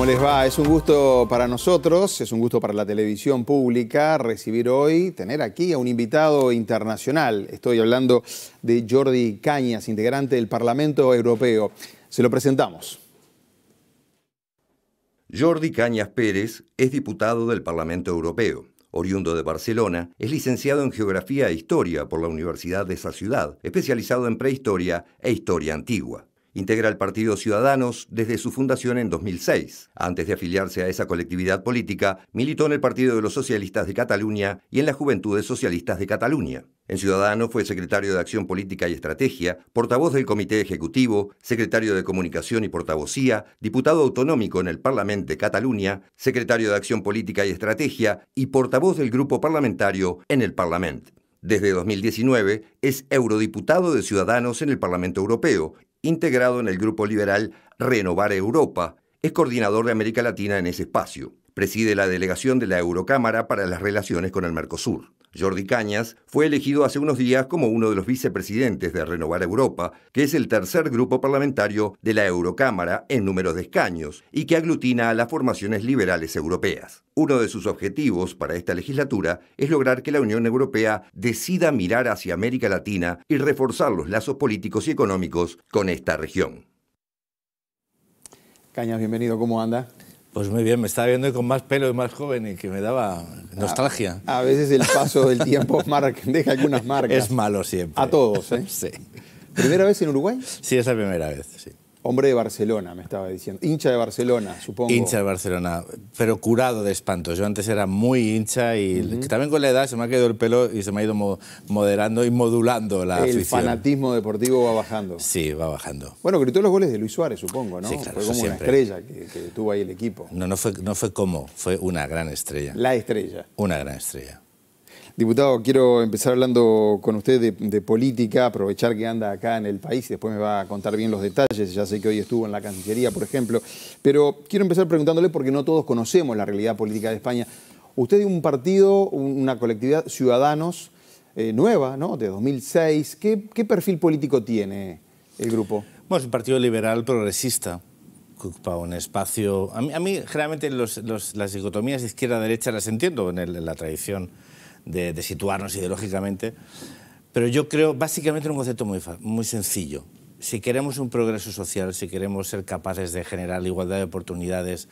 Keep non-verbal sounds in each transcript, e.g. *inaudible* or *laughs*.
¿Cómo les va? Es un gusto para nosotros, es un gusto para la televisión pública recibir hoy, tener aquí a un invitado internacional. Estoy hablando de Jordi Cañas, integrante del Parlamento Europeo. Se lo presentamos. Jordi Cañas Pérez es diputado del Parlamento Europeo. Oriundo de Barcelona, es licenciado en Geografía e Historia por la Universidad de esa ciudad, especializado en prehistoria e historia antigua. Integra el Partido Ciudadanos desde su fundación en 2006. Antes de afiliarse a esa colectividad política, militó en el Partido de los Socialistas de Cataluña y en Juventud Juventudes Socialistas de Cataluña. En Ciudadanos fue secretario de Acción Política y Estrategia, portavoz del Comité Ejecutivo, secretario de Comunicación y Portavocía, diputado autonómico en el Parlamento de Cataluña, secretario de Acción Política y Estrategia y portavoz del Grupo Parlamentario en el Parlamento. Desde 2019 es eurodiputado de Ciudadanos en el Parlamento Europeo integrado en el grupo liberal Renovar Europa, es coordinador de América Latina en ese espacio. Preside la delegación de la Eurocámara para las relaciones con el Mercosur. Jordi Cañas fue elegido hace unos días como uno de los vicepresidentes de Renovar Europa, que es el tercer grupo parlamentario de la Eurocámara en número de escaños y que aglutina a las formaciones liberales europeas. Uno de sus objetivos para esta legislatura es lograr que la Unión Europea decida mirar hacia América Latina y reforzar los lazos políticos y económicos con esta región. Cañas, bienvenido, ¿cómo anda? Pues muy bien, me estaba viendo con más pelo y más joven y que me daba nostalgia. A, veces el paso del tiempo *laughs* deja algunas marcas. Es malo siempre. A todos, ¿eh? *laughs* Sí. ¿Primera vez en Uruguay? Sí, es la primera vez, sí. Hombre de Barcelona, me estaba diciendo. Hincha de Barcelona, supongo. Hincha de Barcelona, pero curado de espanto. Yo antes era muy hincha y también con la edad se me ha quedado el pelo y se me ha ido moderando y modulando la el El fanatismo deportivo va bajando. Sí, va bajando. Bueno, gritó los goles de Luis Suárez, supongo, ¿no? Sí, fue como una estrella que, tuvo ahí el equipo. No, no fue, no fue como, fue una gran estrella. La estrella. Una gran estrella. Diputado, quiero empezar hablando con usted de, política, aprovechar que anda acá en el país, después me va a contar bien los detalles, ya sé que hoy estuvo en la Cancillería, por ejemplo, pero quiero empezar preguntándole, porque no todos conocemos la realidad política de España, usted de un partido, una colectividad, Ciudadanos, eh, nueva, ¿no? De 2006, ¿Qué, perfil político tiene el grupo? Bueno, es un partido liberal progresista, ocupa un espacio... A mí, generalmente las dicotomías de izquierda-derecha las entiendo en, en la tradición de, situarnos ideológicamente, pero yo creo básicamente en un concepto muy, muy sencillo. Si queremos un progreso social, si queremos ser capaces de generar igualdad de oportunidades,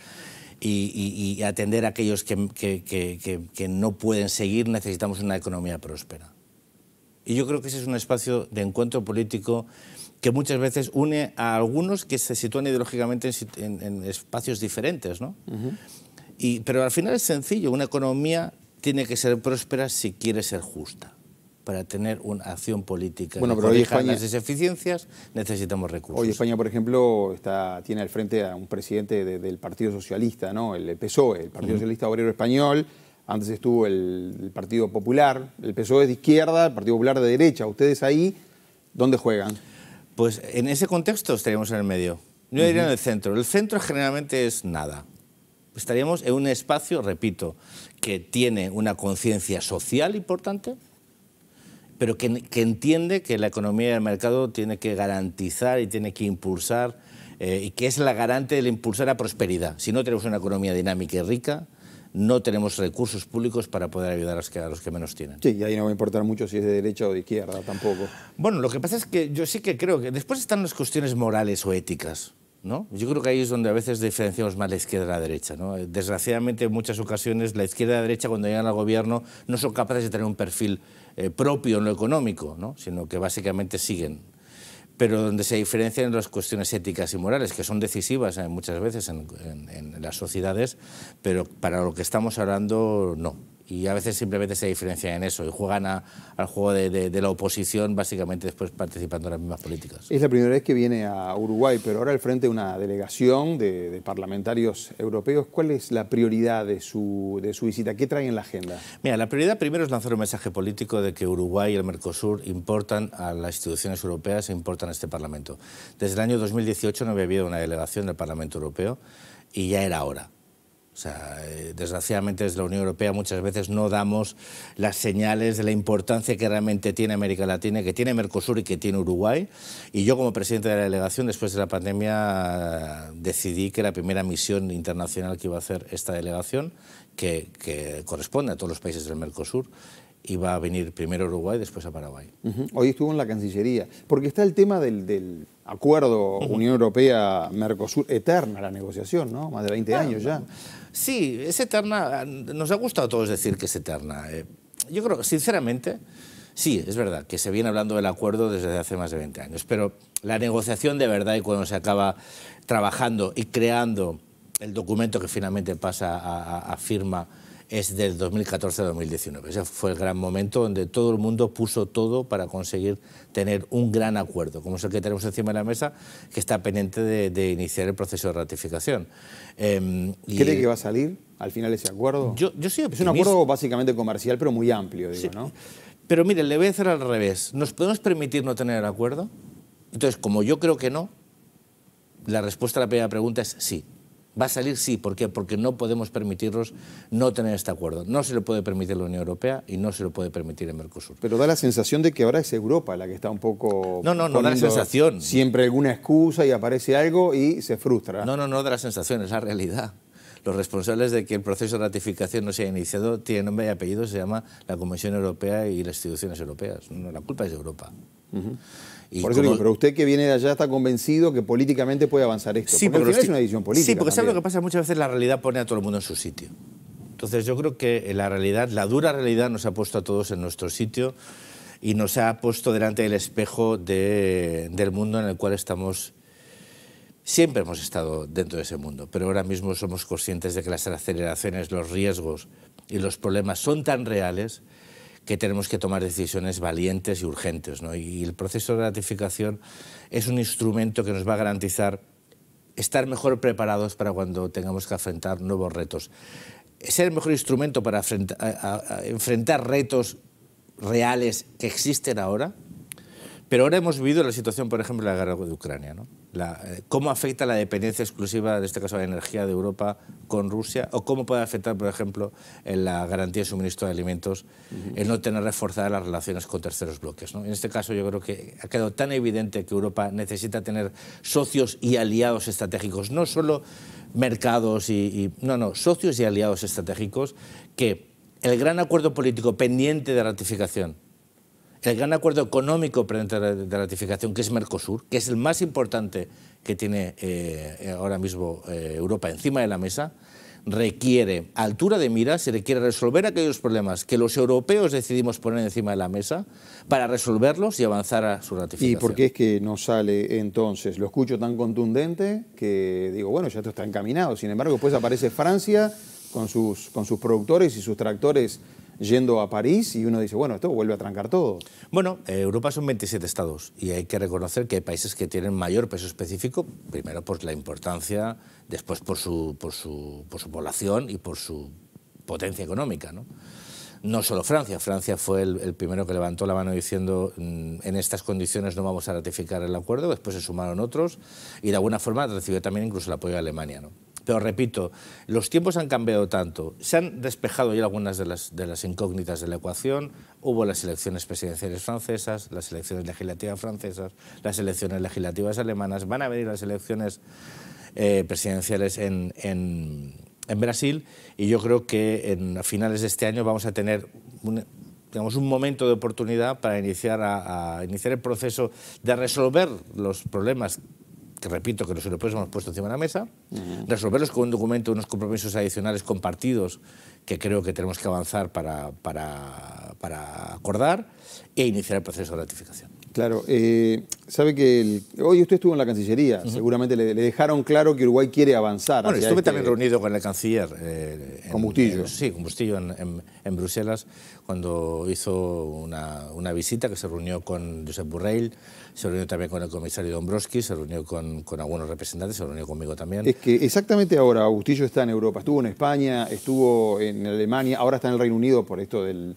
y, atender a aquellos que, no pueden seguir, necesitamos una economía próspera. Y yo creo que ese es un espacio de encuentro político que muchas veces une a algunos que se sitúan ideológicamente en, espacios diferentes. y, pero al final es sencillo, una economía tiene que ser próspera si quiere ser justa. Para tener una acción política bueno, pero hoy España, las eficiencias necesitamos recursos. Hoy España, por ejemplo, está, tiene al frente a un presidente del Partido Socialista, ¿no? el PSOE, el Partido Socialista Obrero Español. Antes estuvo el, Partido Popular, el PSOE es de izquierda, el Partido Popular de derecha. ¿Ustedes ahí dónde juegan? Pues en ese contexto estaríamos en el medio. Yo diría en el centro. El centro generalmente es nada estaríamos en un espacio, repito, que tiene una conciencia social importante, pero que, entiende que la economía del mercado tiene que garantizar y tiene que impulsar, eh, y que es la garante del impulsar a prosperidad. Si no tenemos una economía dinámica y rica, no tenemos recursos públicos para poder ayudar a los, que, a los que, menos tienen. Sí, y ahí no va a importar mucho si es de derecha o de izquierda tampoco. Bueno, lo que pasa es que yo sí que creo que después están las cuestiones morales o éticas. Yo creo que ahí es donde a veces diferenciamos más la izquierda de la derecha. Desgraciadamente, en muchas ocasiones, la izquierda y la derecha, cuando llegan al gobierno, no son capaces de tener un perfil eh, propio en lo económico, sino que básicamente siguen pero donde se diferencian las cuestiones éticas y morales, que son decisivas eh, muchas veces en las sociedades, pero para lo que estamos hablando no y a veces simplemente se diferencian en eso y juegan al juego de, la oposición, básicamente después participando en las mismas políticas. Es la primera vez que viene a Uruguay, pero ahora al frente de una delegación de, parlamentarios europeos. ¿Cuál es la prioridad de su, visita? ¿Qué trae en la agenda? Mira, la prioridad primero es lanzar un mensaje político de que Uruguay y el Mercosur importan a las instituciones europeas e importan a este Parlamento. Desde el año 2018 no había habido una delegación del Parlamento Europeo y ya era hora. O sea, eh, desgraciadamente desde la Unión Europea muchas veces no damos las señales de la importancia que realmente tiene América Latina, que tiene Mercosur y que tiene Uruguay. Y yo como presidente de la delegación, después de la pandemia, decidí que la primera misión internacional que iba a hacer esta delegación, que, corresponde a todos los países del Mercosur, iba a venir primero a Uruguay, después a Paraguay. Hoy estuvo en la Cancillería, porque está el tema del, acuerdo Unión Europea-Mercosur, eterna la negociación, ¿no? Más de 20 años ya. Sí, es eterna. Nos ha gustado a todos decir que es eterna. Eh. Yo creo, sinceramente, sí, es verdad que se viene hablando del acuerdo desde hace más de 20 años, pero la negociación de verdad y cuando se acaba trabajando y creando el documento que finalmente pasa a, a firma es del 2014-2019. Ese fue el gran momento donde todo el mundo puso todo para conseguir tener un gran acuerdo, como es el que tenemos encima de la mesa, que está pendiente de, iniciar el proceso de ratificación. Em, ¿Cree que va a salir al final ese acuerdo? Yo, sí. Es un acuerdo básicamente comercial, pero muy amplio, Pero mire, le voy a al revés. ¿Nos podemos permitir no tener el acuerdo? Entonces, como yo creo que no, la respuesta a la primera pregunta es sí. Va a salir sí, ¿por qué? Porque no podemos permitirnos no tener este acuerdo. No se lo puede permitir la Unión Europea y no se lo puede permitir el Mercosur. Pero da la sensación de que ahora es Europa la que está un poco... No, no, no da la sensación. Siempre alguna excusa y aparece algo y se frustra. No, no, no da la sensación, es la realidad. Los responsables de que el proceso de ratificación no se haya iniciado tienen nombre y apellido, se llama la Comisión Europea y las instituciones europeas. No, la culpa es de Europa. Por pero usted que viene de allá está convencido que políticamente puede avanzar esto. Sí, porque, es una decisión política. Sí, porque sabe lo que pasa, muchas veces la realidad pone a todo el mundo en su sitio. Entonces yo creo que la realidad, la dura realidad nos ha puesto a todos en nuestro sitio y nos ha puesto delante del espejo del mundo en el cual estamos Siempre hemos estado dentro de ese mundo, pero ahora mismo somos conscientes de que las aceleraciones, los riesgos y los problemas son tan reales que tenemos que tomar decisiones valientes y urgentes. Y el proceso de ratificación es un instrumento que nos va a garantizar estar mejor preparados para cuando tengamos que afrontar nuevos retos. Ser el mejor instrumento para enfrentar retos reales que existen ahora, pero ahora hemos vivido la situación, por ejemplo, de la guerra de Ucrania. Eh, ¿Cómo afecta la dependencia exclusiva, en este caso, de la energía de Europa con Rusia? ¿O cómo puede afectar, por ejemplo, en la garantía de suministro de alimentos el no tener reforzadas las relaciones con terceros bloques? ¿no? En este caso, yo creo que ha quedado tan evidente que Europa necesita tener socios y aliados estratégicos, no solo mercados y, y no, no, socios y aliados estratégicos, que el gran acuerdo político pendiente de ratificación el gran acuerdo económico de ratificación, que es Mercosur, que es el más importante que tiene eh, ahora mismo eh, Europa encima de la mesa, requiere altura de miras se requiere resolver aquellos problemas que los europeos decidimos poner encima de la mesa para resolverlos y avanzar a su ratificación. ¿Y por qué es que no sale entonces? Lo escucho tan contundente que digo, bueno, ya esto está encaminado. Sin embargo, después aparece Francia con sus, con sus productores y sus tractores yendo a París y uno dice, bueno, esto vuelve a trancar todo. Bueno, eh, Europa son 27 estados y hay que reconocer que hay países que tienen mayor peso específico, primero por la importancia, después por su, por su, población y por su potencia económica. ¿no? no solo Francia, Francia fue el, primero que levantó la mano diciendo mm, en estas condiciones no vamos a ratificar el acuerdo, después se sumaron otros y de alguna forma recibió también incluso el apoyo de Alemania. Pero repito, los tiempos han cambiado tanto, se han despejado ya algunas de las, de las incógnitas de la ecuación, hubo las elecciones presidenciales francesas, las elecciones legislativas francesas, las elecciones legislativas alemanas, van a venir las elecciones eh, presidenciales en, Brasil y yo creo que en, a finales de este año vamos a tener un, un momento de oportunidad para iniciar el proceso de resolver los problemas que repito que los europeos hemos puesto encima de la mesa, resolverlos con un documento, unos compromisos adicionales compartidos que creo que tenemos que avanzar para, para, acordar e iniciar el proceso de ratificación. Claro, eh, Sabe que hoy usted estuvo en la Cancillería, seguramente le, dejaron claro que Uruguay quiere avanzar. Bueno, estuve este también reunido con el canciller. Eh, con Bustillo. sí, con Bustillo en, Bruselas, cuando hizo una, visita que se reunió con Josep Burrell, se reunió también con el comisario Dombrovski, se reunió con, algunos representantes, se reunió conmigo también. Es que exactamente ahora Bustillo está en Europa, estuvo en España, estuvo en Alemania, ahora está en el Reino Unido por esto del,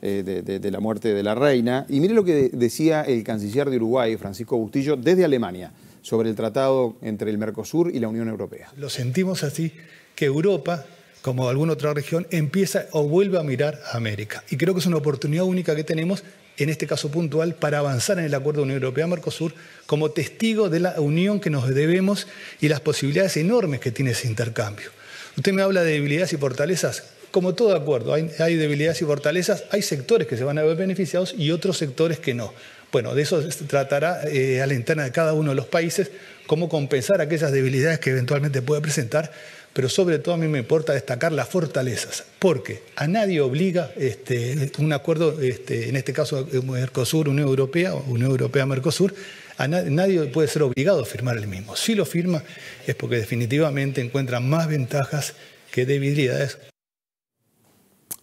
eh, de, de, la muerte de la reina. Y mire lo que decía el canciller de Uruguay, Francisco Francisco Bustillo desde Alemania sobre el tratado entre el Mercosur y la Unión Europea. Lo sentimos así, que Europa, como alguna otra región, empieza o vuelve a mirar a América. Y creo que es una oportunidad única que tenemos, en este caso puntual, para avanzar en el acuerdo Unión Europea-Mercosur como testigo de la unión que nos debemos y las posibilidades enormes que tiene ese intercambio. Usted me habla de debilidades y fortalezas. Como todo acuerdo, hay, hay debilidades y fortalezas, hay sectores que se van a ver beneficiados y otros sectores que no. Bueno, de eso se tratará eh, a la interna de cada uno de los países, cómo compensar aquellas debilidades que eventualmente puede presentar, pero sobre todo a mí me importa destacar las fortalezas, porque a nadie obliga este, un acuerdo, este, en este caso eh, Mercosur, Unión Europea, o Unión Europea-Mercosur, a nadie puede ser obligado a firmar el mismo. Si lo firma es porque definitivamente encuentra más ventajas que debilidades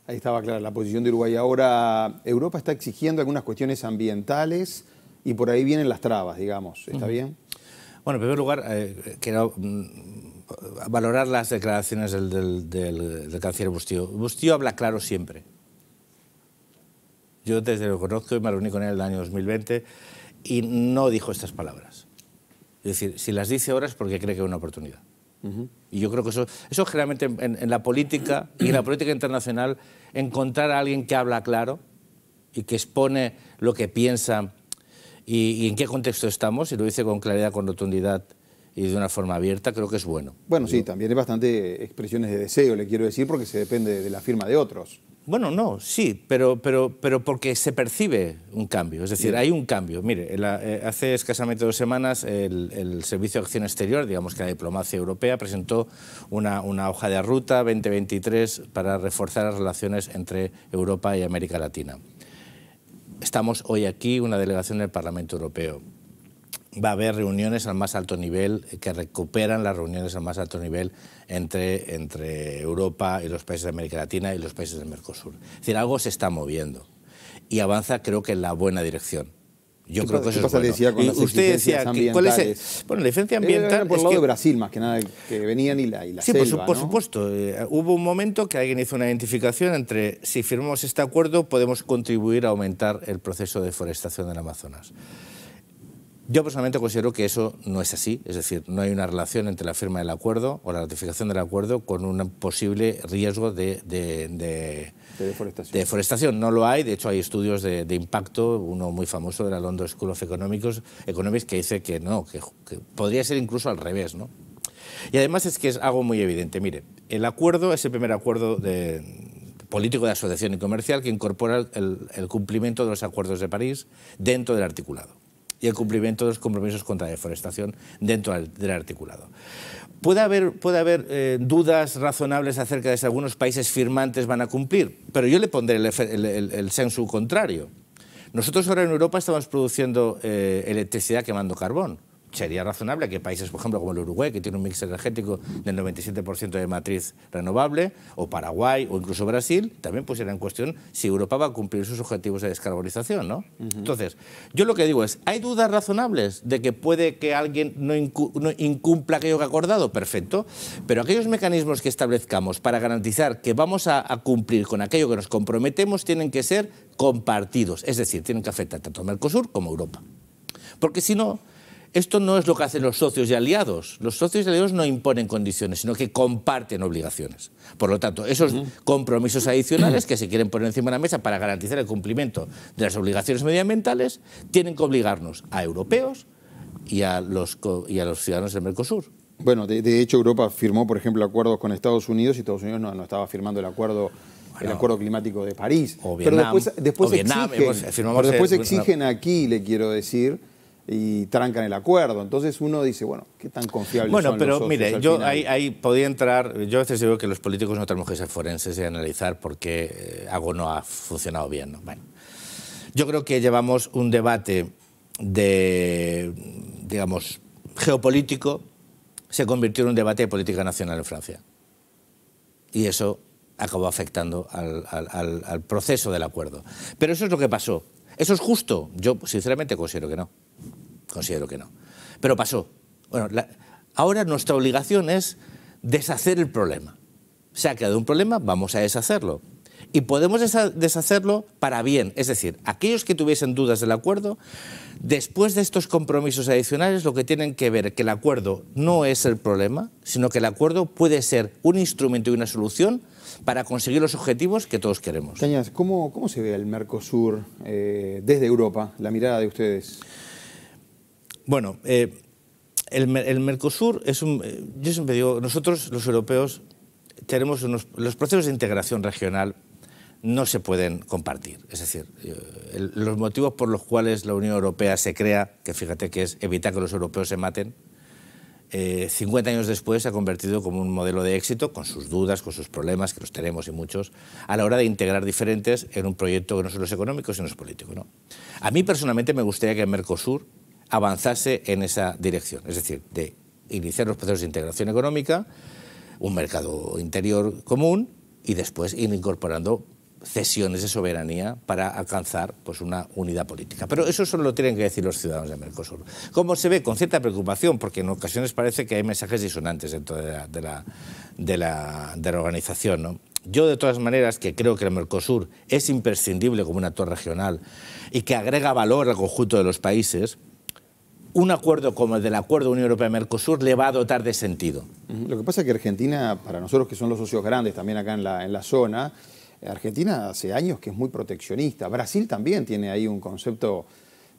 Ahí estaba clara la posición de Uruguay. Ahora, Europa está exigiendo algunas cuestiones ambientales y por ahí vienen las trabas, digamos. ¿Está bien? Bueno, en primer lugar, eh, quiero mm, valorar las declaraciones del, canciller Bustillo. Bustillo habla claro siempre. Yo desde lo conozco y me reuní con él en el año 2020 y no dijo estas palabras. Es decir, si las dice ahora es porque cree que es una oportunidad. Y yo creo que eso, eso generalmente en la política y en la política internacional encontrar a alguien que habla claro y que expone lo que piensa y, en qué contexto estamos y lo dice con claridad, con rotundidad y de una forma abierta, creo que es bueno. Bueno, sí, también hay bastante expresiones de deseo, le quiero decir, porque se depende de la firma de otros. Bueno, no, sí, pero, pero, pero porque se percibe un cambio. Es decir, hay un cambio. Mire, eh, hace escasamente dos semanas el, Servicio de Acción Exterior, digamos que la diplomacia europea, presentó una, una hoja de ruta 2023 para reforzar las relaciones entre Europa y América Latina. Estamos hoy aquí, una delegación del Parlamento Europeo va a haber reuniones al más alto nivel eh, que recuperan las reuniones al más alto nivel entre, entre Europa y los países de América Latina y los países del Mercosur. Es decir, algo se está moviendo y avanza creo que en la buena dirección. Yo creo que eso es usted decía que, ¿cuál es bueno, la diferencia eh, ambiental por el lado de Brasil más que nada que venían y la, sí, selva, por, supuesto. Eh, hubo un momento que alguien hizo una identificación entre si firmamos este acuerdo podemos contribuir a aumentar el proceso de deforestación del Amazonas. Yo personalmente considero que eso no es así, es decir, no hay una relación entre la firma del acuerdo o la ratificación del acuerdo con un posible riesgo de, deforestación. No lo hay, de hecho hay estudios de, impacto, uno muy famoso de la London School of Economics, que dice que no, que, podría ser incluso al revés, ¿no? Y además es que es algo muy evidente. Mire, el acuerdo es el primer acuerdo de, político de asociación y comercial que incorpora el, cumplimiento de los acuerdos de París dentro del articulado y el cumplimiento de los compromisos contra la deforestación dentro del articulado. Puede haber, puede haber eh, dudas razonables acerca de si algunos países firmantes van a cumplir, pero yo le pondré el, senso contrario. Nosotros ahora en Europa estamos produciendo eh, electricidad quemando carbón sería razonable que países, por ejemplo, como el Uruguay, que tiene un mix energético del 97% de matriz renovable, o Paraguay, o incluso Brasil, también pusieran en cuestión si Europa va a cumplir sus objetivos de descarbonización, ¿no? Entonces, yo lo que digo es, ¿hay dudas razonables de que puede que alguien no, incumpla aquello que ha acordado? Perfecto. Pero aquellos mecanismos que establezcamos para garantizar que vamos a, a cumplir con aquello que nos comprometemos tienen que ser compartidos, es decir, tienen que afectar tanto a Mercosur como a Europa. Porque si no, esto no es lo que hacen los socios y aliados. Los socios y aliados no imponen condiciones, sino que comparten obligaciones. Por lo tanto, esos compromisos adicionales que se quieren poner encima de la mesa para garantizar el cumplimiento de las obligaciones medioambientales tienen que obligarnos a europeos y a los, y a los ciudadanos del Mercosur. Bueno, de, hecho Europa firmó, por ejemplo, acuerdos con Estados Unidos y Estados Unidos no, estaba firmando el acuerdo el acuerdo climático de París. después, exigen, pero después exigen aquí, le quiero decir, y trancan el acuerdo. Entonces uno dice, bueno, ¿qué tan confiable bueno, son pero Bueno, mire, yo ahí, podía entrar, yo a veces digo que los políticos no tenemos que ser forenses y analizar por qué eh, algo no ha funcionado bien. Bueno, yo creo que llevamos un debate de, digamos, geopolítico, se convirtió en un debate de política nacional en Francia. Y eso acabó afectando al proceso del acuerdo. Pero eso es lo que pasó. ¿Eso es justo? Yo sinceramente considero que no. Considero que no. Pero pasó. Bueno, ahora nuestra obligación es deshacer el problema. Se ha creado un problema, vamos a deshacerlo. Y podemos deshacerlo para bien. Es decir, aquellos que tuviesen dudas del acuerdo, después de estos compromisos adicionales, lo que tienen que ver que el acuerdo no es el problema, sino que el acuerdo puede ser un instrumento y una solución para conseguir los objetivos que todos queremos. Cañas, ¿cómo, se ve el Mercosur eh, desde Europa, la mirada de ustedes? Bueno, eh, el, Mercosur es un... Eh, yo siempre digo, nosotros los europeos tenemos unos... Los procesos de integración regional no se pueden compartir. Es decir, eh, los motivos por los cuales la Unión Europea se crea, que fíjate que es evitar que los europeos se maten, 50 años después se ha convertido como un modelo de éxito, con sus dudas, con sus problemas, que los tenemos y muchos, a la hora de integrar diferentes en un proyecto que no solo es económico, sino es político. A mí personalmente me gustaría que Mercosur avanzarse en esa dirección, es decir, de iniciar los procesos de integración económica, un mercado interior común y después ir incorporando cesiones de soberanía para alcanzar pues, una unidad política. Pero eso solo lo tienen que decir los ciudadanos de Mercosur. Como se ve con cierta preocupación, porque en ocasiones parece que hay mensajes disonantes dentro de la, organización. Yo, de todas maneras, que creo que el Mercosur es imprescindible como un actor regional y que agrega valor al conjunto de los países, un acuerdo como el del acuerdo Unión Europea-Mercosur le va a dotar de sentido. Lo que pasa es que Argentina, para nosotros que son los socios grandes también acá en la, en la zona, Argentina hace años que es muy proteccionista. Brasil también tiene ahí un concepto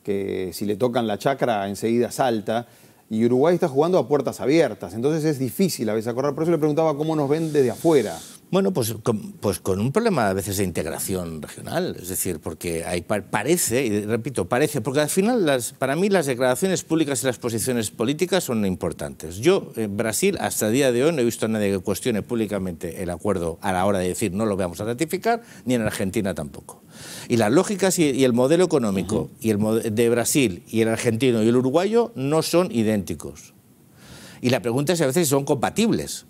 que si le tocan la chacra enseguida salta. Y Uruguay está jugando a puertas abiertas, entonces es difícil a veces acordar. Por eso le preguntaba cómo nos ven desde afuera. Bueno, pues con, pues con un problema a veces de integración regional, es decir, porque hay, parece, y repito, parece, porque al final para mí las declaraciones públicas y las posiciones políticas son importantes. Yo en Brasil hasta el día de hoy no he visto a nadie que cuestione públicamente el acuerdo a la hora de decir no lo vamos a ratificar, ni en Argentina tampoco. Y las lógicas y, el modelo económico y el de Brasil y el argentino y el uruguayo no son idénticos. Y la pregunta es a veces si son compatibles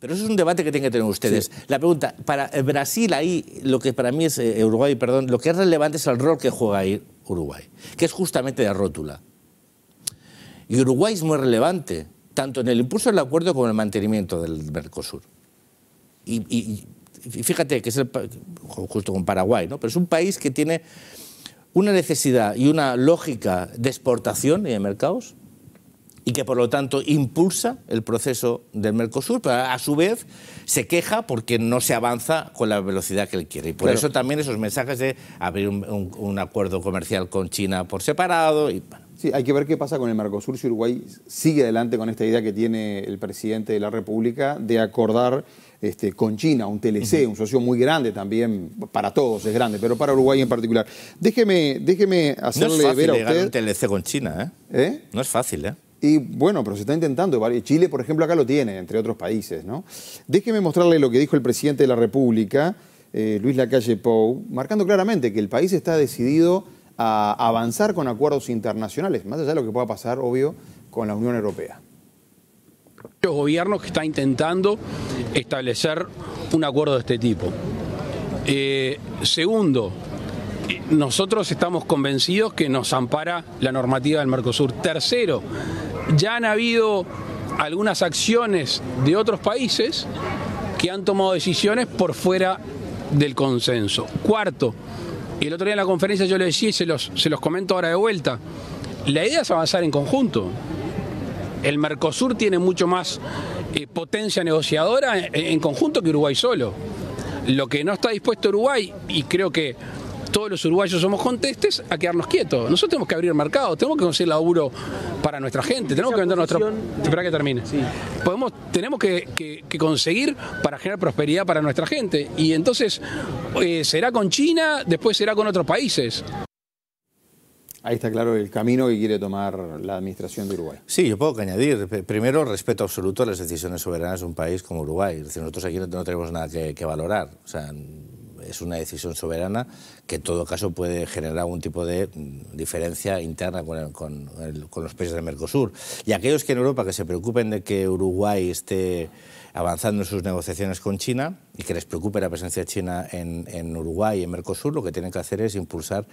pero eso es un debate que tienen que tener ustedes. La pregunta, para Brasil ahí, lo que para mí es eh, Uruguay, perdón, lo que es relevante es el rol que juega ahí Uruguay, que es justamente la rótula. Y Uruguay es muy relevante, tanto en el impulso del acuerdo como en el mantenimiento del Mercosur. Y, fíjate que es justo con Paraguay, ¿no? pero es un país que tiene una necesidad y una lógica de exportación y de mercados y que por lo tanto impulsa el proceso del Mercosur, pero a su vez se queja porque no se avanza con la velocidad que él quiere. Y por eso también esos mensajes de abrir un, acuerdo comercial con China por separado. Y, bueno. Sí, hay que ver qué pasa con el Mercosur si Uruguay sigue adelante con esta idea que tiene el presidente de la República de acordar este, con China, un TLC, un socio muy grande también, para todos es grande, pero para Uruguay en particular. Déjeme, déjeme hacerle no un TLC con China, ¿eh? ¿eh? No es fácil, ¿eh? Y bueno, pero se está intentando. Chile, por ejemplo, acá lo tiene, entre otros países. ¿no? Déjeme mostrarle lo que dijo el presidente de la República, eh, Luis Lacalle Pou, marcando claramente que el país está decidido a avanzar con acuerdos internacionales, más allá de lo que pueda pasar, obvio, con la Unión Europea. Los gobiernos que están intentando establecer un acuerdo de este tipo. Eh, segundo, nosotros estamos convencidos que nos ampara la normativa del Mercosur. Tercero, ya han habido algunas acciones de otros países que han tomado decisiones por fuera del consenso. Cuarto, y el otro día en la conferencia yo le decía y se los, comento ahora de vuelta, la idea es avanzar en conjunto. El Mercosur tiene mucho más eh, potencia negociadora en conjunto que Uruguay solo. Lo que no está dispuesto Uruguay, y creo que todos los uruguayos somos contestes a quedarnos quietos. Nosotros tenemos que abrir mercado... tenemos que conseguir laburo para nuestra gente, tenemos que vender nuestro. Espera que termine. Podemos, tenemos que, conseguir para generar prosperidad para nuestra gente. Y entonces eh, será con China, después será con otros países. Ahí está claro el camino que quiere tomar la administración de Uruguay. Sí, yo puedo añadir. Eh, primero, respeto absoluto a las decisiones soberanas de un país como Uruguay. Es decir, nosotros aquí no, tenemos nada que, que valorar. O sea, es una decisión soberana que en todo caso puede generar algún tipo de mm, diferencia interna con, con, los países del Mercosur. Y aquellos que en Europa que se preocupen de que Uruguay esté avanzando en sus negociaciones con China y que les preocupe la presencia china en, en Uruguay y en Mercosur, lo que tienen que hacer es impulsar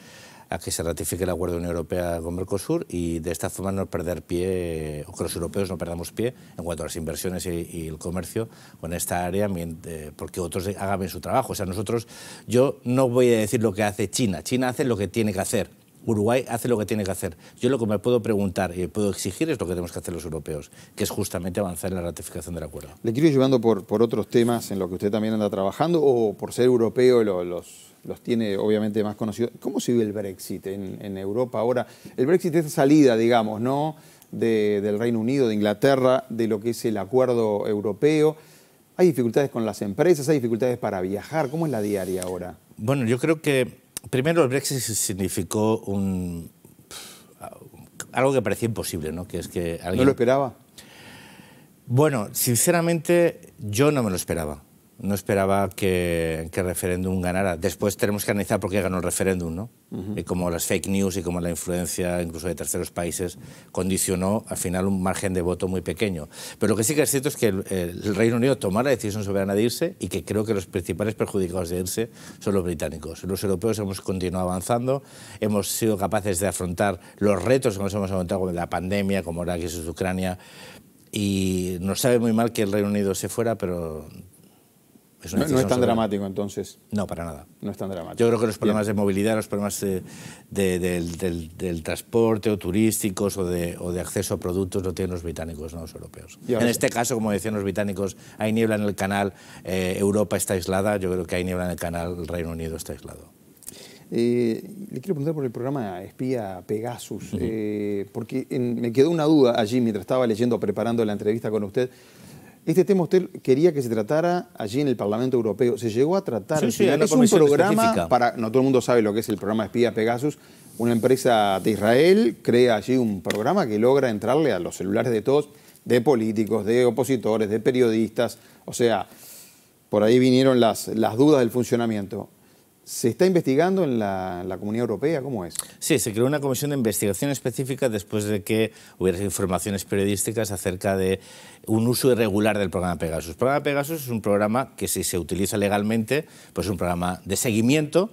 a que se ratifique el acuerdo de Unión Europea con Mercosur y de esta forma no perder pie, o que los europeos no perdamos pie en cuanto a las inversiones y, el comercio con esta área, porque otros hagan bien su trabajo. O sea, nosotros, yo no voy a decir lo que hace China, China hace lo que tiene que hacer Uruguay hace lo que tiene que hacer. Yo lo que me puedo preguntar y puedo exigir es lo que tenemos que hacer los europeos, que es justamente avanzar en la ratificación del acuerdo. Le quiero ir llevando por, otros temas en los que usted también anda trabajando o por ser europeo los, tiene obviamente más conocidos. ¿Cómo se vive el Brexit en, Europa ahora? El Brexit es salida, digamos, ¿no? del Reino Unido, de Inglaterra, de lo que es el acuerdo europeo. Hay dificultades con las empresas, hay dificultades para viajar. ¿Cómo es la diaria ahora? Bueno, yo creo que primero el Brexit significó un, algo que parecía imposible, ¿no? Que es que alguien... ¿No lo esperaba? Bueno, sinceramente yo no me lo esperaba no esperaba que, el referéndum ganara. Después tenemos que analizar por qué ganó el referéndum, ¿no? Y cómo las fake news y cómo la influencia incluso de terceros países condicionó al final un margen de voto muy pequeño. Pero lo que sí que es cierto es que el, Reino Unido tomara la decisión soberana de irse y que creo que los principales perjudicados de irse son los británicos. Los europeos hemos continuado avanzando, hemos sido capaces de afrontar los retos que nos hemos afrontado con la pandemia, como la crisis de Ucrania, y nos sabe muy mal que el Reino Unido se fuera, pero no, es tan ¿eh? dramático entonces. No, para nada. No es tan dramático. Yo creo que los problemas de movilidad, los problemas del, transporte o turísticos o de, acceso a productos no tienen los británicos, no los europeos. En este caso, como decían los británicos, hay niebla en el canal, eh, Europa está aislada, yo creo que hay niebla en el canal, el Reino Unido está aislado. Eh, le quiero preguntar por el programa Espía Pegasus, porque me quedó una duda allí mientras estaba leyendo, preparando la entrevista con usted. Este tema usted quería que se tratara allí en el Parlamento Europeo. Se llegó a tratar. Sí, un programa para. No todo el mundo sabe lo que es el programa Espía Pegasus. Una empresa de Israel crea allí un programa que logra entrarle a los celulares de todos, de políticos, de opositores, de periodistas. O sea, por ahí vinieron las, las dudas del funcionamiento. ¿Se está investigando en la, Comunidad Europea? ¿Cómo es? Sí, se creó una comisión de investigación específica después de que hubiera informaciones periodísticas acerca de un uso irregular del programa Pegasus. El programa Pegasus es un programa que si se utiliza legalmente, pues es un programa de seguimiento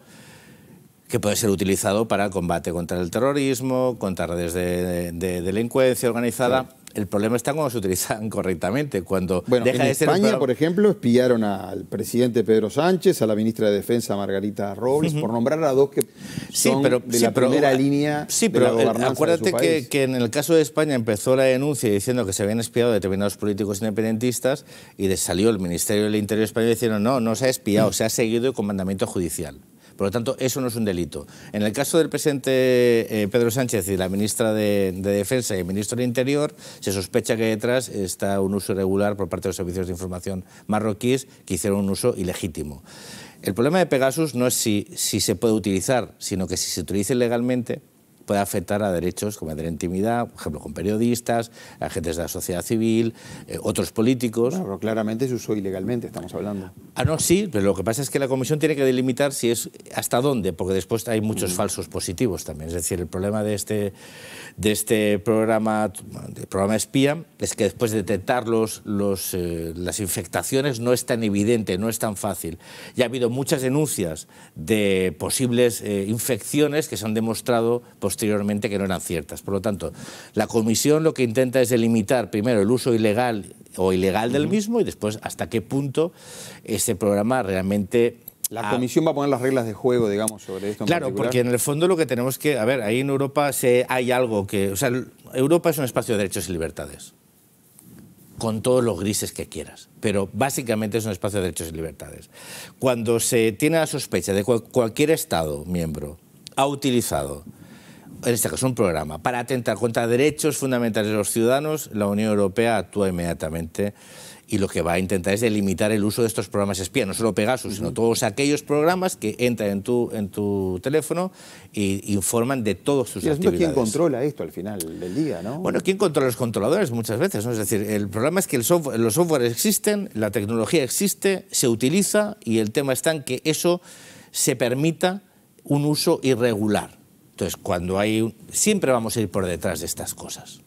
que puede ser utilizado para combate contra el terrorismo, contra redes de, delincuencia organizada. El problema está cómo se utilizan *laughs* correctamente, cuando bueno, en España, por ejemplo, espiaron al presidente Pedro Sánchez, a la ministra de Defensa Margarita Robles, por nombrar a dos que son eh, de la primera línea sí, pero, eh, Acuérdate Que, en el caso de España empezó la denuncia diciendo que se habían espiado determinados políticos independentistas y desalió salió el Ministerio del Interior español diciendo no, no se ha espiado, mm. se ha seguido el comandamiento judicial. Por lo tanto, eso no es un delito. En el caso del presidente eh, Pedro Sánchez y la ministra de, Defensa y el ministro del Interior, se sospecha que detrás está un uso irregular por parte de los servicios de información marroquíes que hicieron un uso ilegítimo. El problema de Pegasus no es si, si se puede utilizar, sino que si se utiliza ilegalmente, puede afectar a derechos como el de la intimidad, por ejemplo, con periodistas, agentes de la sociedad civil, eh, otros políticos. claramente se usó ilegalmente, estamos hablando. Ah, no, sí, pero lo que pasa es que la Comisión tiene que delimitar si es hasta dónde, porque después hay muchos mm. falsos positivos también. Es decir, el problema de este, de este programa, del programa espía, es que después de detectar los, eh, las infectaciones no es tan evidente, no es tan fácil. Ya ha habido muchas denuncias de posibles eh, infecciones que se han demostrado posteriormente que no eran ciertas. Por lo tanto, la comisión lo que intenta es delimitar primero el uso ilegal o ilegal del mismo y después hasta qué punto ese programa realmente la Comisión va a poner las reglas de juego, digamos, sobre esto. claro, porque en el fondo lo que tenemos que... A ver, ahí en Europa se, hay algo que... O sea, Europa es un espacio de derechos y libertades, con todos los grises que quieras, pero básicamente es un espacio de derechos y libertades. Cuando se tiene la sospecha de que cualquier Estado miembro ha utilizado en este caso un programa, para atentar contra derechos fundamentales de los ciudadanos, la Unión Europea actúa inmediatamente y lo que va a intentar es delimitar el uso de estos programas espías. no solo Pegasus, sino todos aquellos programas que entran en tu, en tu teléfono e informan de todos sus y actividades. ¿Quién controla esto al final del día? ¿no? Bueno, ¿quién controla los controladores muchas veces? ¿no? Es decir, el problema es que el los softwares existen, la tecnología existe, se utiliza y el tema está en que eso se permita un uso irregular. Entonces, cuando hay... Siempre vamos a ir por detrás de estas cosas,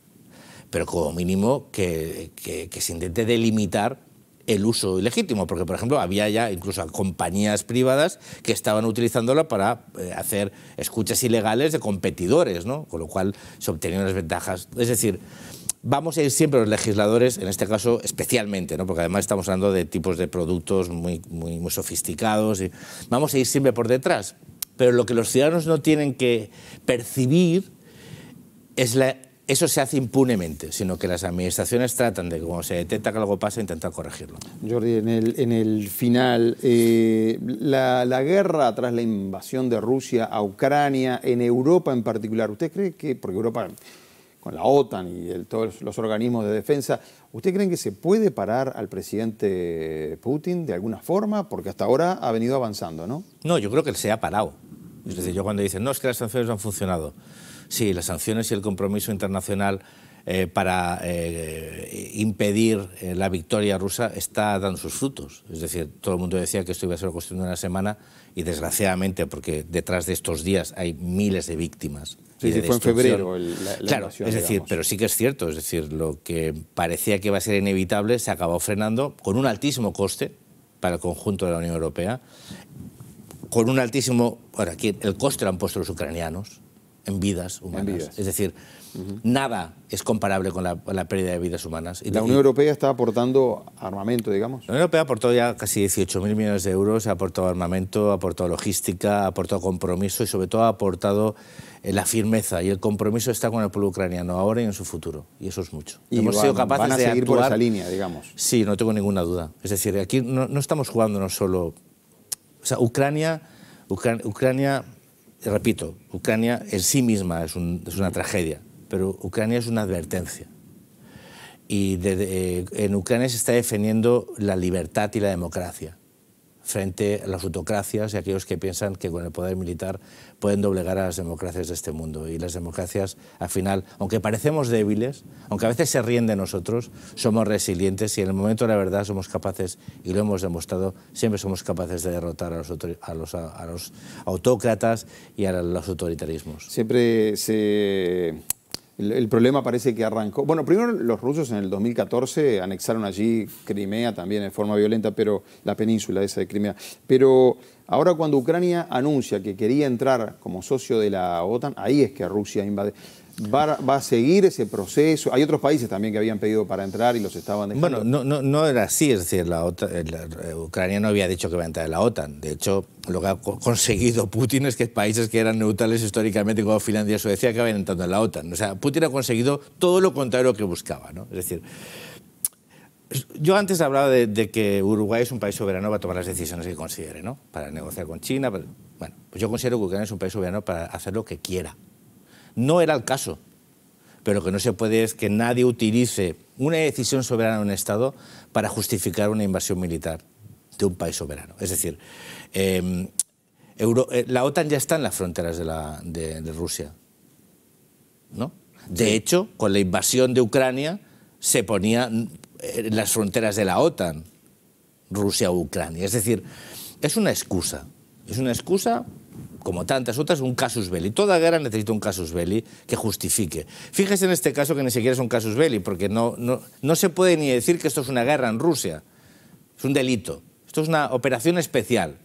pero como mínimo que, se intente delimitar el uso ilegítimo, porque por ejemplo había ya incluso compañías privadas que estaban utilizándola para eh, hacer escuchas ilegales de competidores, ¿no? con lo cual se obtenían las ventajas. Es decir, vamos a ir siempre los legisladores, en este caso especialmente, ¿no? porque además estamos hablando de tipos de productos muy, muy, muy sofisticados, y vamos a ir siempre por detrás, pero lo que los ciudadanos no tienen que percibir es la, eso se hace impunemente, sino que las administraciones tratan de, como se detecta que algo pasa, intentar corregirlo. Jordi, en el, final, eh, la, la, guerra tras la invasión de Rusia a Ucrania, en Europa en particular, ¿usted cree que, porque Europa la OTAN y todos los organismos de defensa, ¿usted creen que se puede parar al presidente Putin de alguna forma? Porque hasta ahora ha venido avanzando, ¿no? No, yo creo que él se ha parado. Es decir, yo cuando dicen, no, es que las sanciones no han funcionado. Sí, las sanciones y el compromiso internacional eh, para eh, impedir eh, la victoria rusa está dando sus frutos. Es decir, todo el mundo decía que esto iba a ser cuestión de una semana y desgraciadamente, porque detrás de estos días hay miles de víctimas. Sí, fue en febrero. la, claro, es decir, pero sí que es cierto, es decir, lo que parecía que iba a ser inevitable se acabó frenando con un altísimo coste para el conjunto de la Unión Europea, con un altísimo, ahora aquí el coste lo han puesto los ucranianos en vidas humanas, es decir, nada es comparable con la, pérdida de vidas humanas. Y, ¿La Unión Europea está aportando armamento, digamos? La Unión Europea aportó ya casi 18.000 millones de euros, ha aportado armamento, ha aportado logística, ha aportado compromiso y sobre todo ha aportado eh, la firmeza y el compromiso está con el pueblo ucraniano ahora y en su futuro y eso es mucho. Y Hemos sido capaces seguir de por esa línea, digamos. Sí, no tengo ninguna duda. Es decir, aquí no, estamos jugándonos solo... O sea, Ucrania, Ucrania, repito, Ucrania en sí misma es una tragedia pero Ucrania es una advertencia. Y eh, en Ucrania se está defendiendo la libertad y la democracia frente a las autocracias y a aquellos que piensan que con el poder militar pueden doblegar a las democracias de este mundo. Y las democracias, al final, aunque parecemos débiles, aunque a veces se ríen de nosotros, somos resilientes y en el momento de la verdad somos capaces, y lo hemos demostrado, siempre somos capaces de derrotar a los, a a los autócratas y a los autoritarismos. Siempre se el, problema parece que arrancó. Bueno, primero los rusos en el 2014 anexaron allí Crimea también en forma violenta, pero la península esa de Crimea. Pero ahora cuando Ucrania anuncia que quería entrar como socio de la OTAN, ahí es que Rusia invade. Va, a seguir ese proceso. Hay otros países también que habían pedido para entrar y los estaban dejando. Bueno, no, no, era así, es decir, la, eh, Ucrania no había dicho que iba a entrar en la OTAN. De hecho, lo que ha conseguido *laughs* Putin es que países que eran neutrales históricamente, como Finlandia y Suecia, acaban entrando en la OTAN. O sea, Putin ha conseguido todo lo contrario que buscaba, Es decir, yo antes hablaba de, que Uruguay es un país soberano para tomar las decisiones que considere, ¿no? Para negociar con China. bueno, pues yo considero que Ucrania es un país soberano para hacer lo que quiera. No era el caso. Pero que no se puede es que nadie utilice una decisión soberana de un Estado para justificar una invasión militar de un país soberano. Es decir, em, eh, la OTAN ya está en las fronteras de, Rusia. ¿no? De hecho, con la invasión de Ucrania se ponían las fronteras de la OTAN, Rusia-Ucrania. Es decir, es una excusa. Es una excusa como tantas otras, un casus belli. Toda guerra necesita un casus belli que justifique. Fíjese en este caso que ni siquiera es un casus belli, porque no, no, no se puede ni decir que esto es una guerra en Rusia. Es un delito. Esto es una operación especial.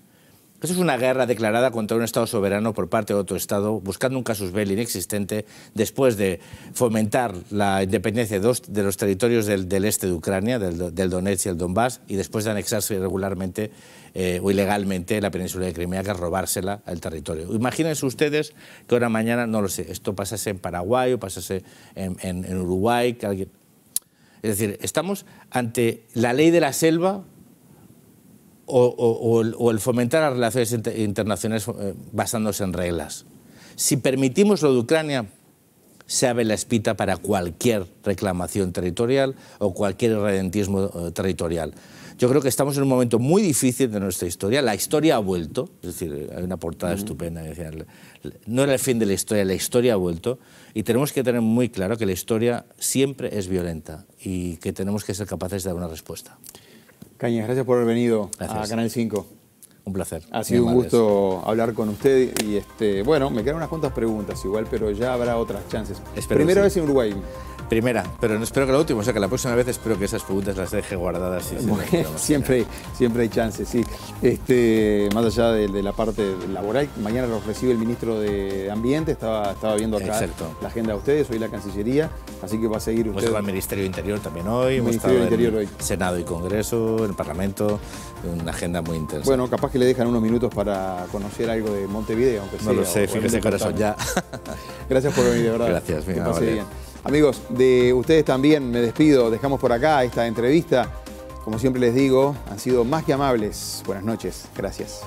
Eso es una guerra declarada contra un Estado soberano por parte de otro Estado, buscando un casus belli inexistente después de fomentar la independencia de, los territorios del, este de Ucrania, del, Donetsk y el Donbass, y después de anexarse irregularmente eh, o ilegalmente la península de Crimea, que es robársela al territorio. Imagínense ustedes que ahora mañana, no lo sé, esto pasase en Paraguay o pasase en, en Uruguay, que alguien... Es decir, estamos ante la ley de la selva o, el, fomentar las relaciones internacionales eh, basándose en reglas. Si permitimos lo de Ucrania, se abre la espita para cualquier reclamación territorial o cualquier irredentismo eh, territorial. Yo creo que estamos en un momento muy difícil de nuestra historia. La historia ha vuelto, es decir, hay una portada estupenda que no era el fin de la historia, la historia ha vuelto y tenemos que tener muy claro que la historia siempre es violenta y que tenemos que ser capaces de dar una respuesta. Cañas, gracias por haber venido a Canal 5. Un placer. Ha sido un gusto hablar con usted y este, bueno, me quedan unas cuantas preguntas igual, pero ya habrá otras chances. Primera vez en Uruguay primera, pero no espero que la última, o sea que la próxima vez espero que esas preguntas las deje guardadas. Y *laughs* siempre, siempre hay chances, sí. Este, más allá de, la parte laboral, mañana los recibe el ministro de Ambiente, estaba, estaba viendo acá la agenda de ustedes, hoy la Cancillería, así que va a seguir usted. Hemos al Ministerio de Interior también hoy, hemos hoy. Senado y Congreso, en Parlamento, una agenda muy intensa. Bueno, capaz que le dejan unos minutos para conocer algo de Montevideo, aunque sea. No lo sé, fíjese corazón ya. *laughs* Gracias por venir, de verdad. Gracias, mi que Amigos, de ustedes también me despido. Dejamos por acá esta entrevista. Como siempre les digo, han sido más que amables. Buenas noches. Gracias.